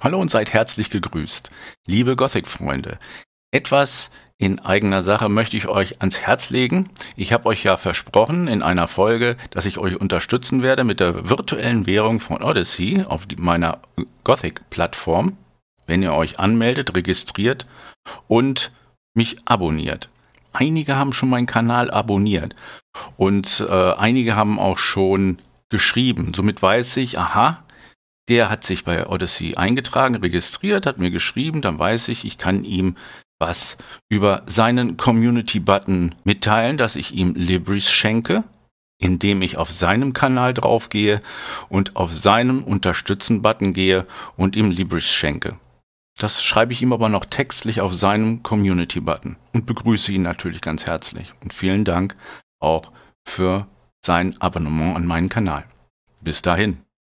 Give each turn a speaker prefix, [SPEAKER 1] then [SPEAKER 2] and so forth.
[SPEAKER 1] Hallo und seid herzlich gegrüßt, liebe Gothic-Freunde. Etwas in eigener Sache möchte ich euch ans Herz legen. Ich habe euch ja versprochen in einer Folge, dass ich euch unterstützen werde mit der virtuellen Währung von Odyssey auf meiner Gothic-Plattform, wenn ihr euch anmeldet, registriert und mich abonniert. Einige haben schon meinen Kanal abonniert und äh, einige haben auch schon geschrieben. Somit weiß ich, aha, der hat sich bei Odyssey eingetragen, registriert, hat mir geschrieben, dann weiß ich, ich kann ihm was über seinen Community-Button mitteilen, dass ich ihm Libris schenke, indem ich auf seinem Kanal draufgehe und auf seinem Unterstützen-Button gehe und ihm Libris schenke. Das schreibe ich ihm aber noch textlich auf seinem Community-Button und begrüße ihn natürlich ganz herzlich. Und vielen Dank auch für sein Abonnement an meinen Kanal. Bis dahin.